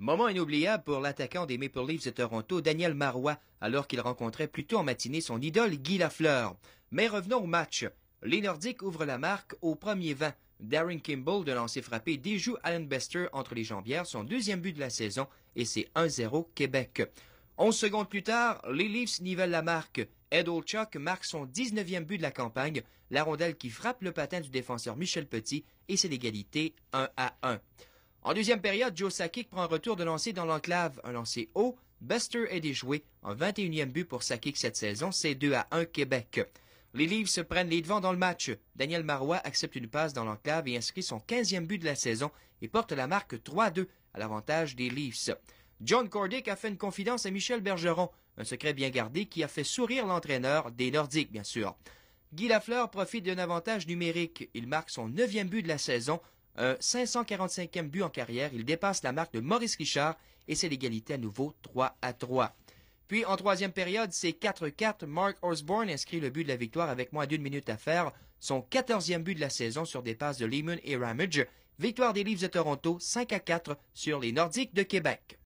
Moment inoubliable pour l'attaquant des Maple Leafs de Toronto, Daniel Marois, alors qu'il rencontrait plus tôt en matinée son idole Guy Lafleur. Mais revenons au match. Les Nordiques ouvrent la marque au premier vent. Darren Kimball, de lancer frappé, déjoue Alan Bester entre les jambières, son deuxième but de la saison, et c'est 1-0 Québec. 11 secondes plus tard, les Leafs nivellent la marque. Ed Olchuk marque son 19e but de la campagne, la rondelle qui frappe le patin du défenseur Michel Petit, et c'est l'égalité 1 à 1. En deuxième période, Joe Sakic prend un retour de lancer dans l'enclave, un lancer haut. Buster est déjoué Un 21e but pour Sakic cette saison, c'est 2 à 1 Québec. Les Leafs se prennent les devants dans le match. Daniel Marois accepte une passe dans l'enclave et inscrit son 15e but de la saison et porte la marque 3-2 à l'avantage des Leafs. John Cordick a fait une confidence à Michel Bergeron, un secret bien gardé qui a fait sourire l'entraîneur des Nordiques, bien sûr. Guy Lafleur profite d'un avantage numérique. Il marque son 9e but de la saison un euh, 545e but en carrière, il dépasse la marque de Maurice Richard et c'est l'égalité à nouveau 3 à 3. Puis en troisième période, c'est 4-4. Mark Osborne inscrit le but de la victoire avec moins d'une minute à faire. Son 14e but de la saison sur des passes de Lehman et Ramage. Victoire des Leafs de Toronto 5 à 4 sur les Nordiques de Québec.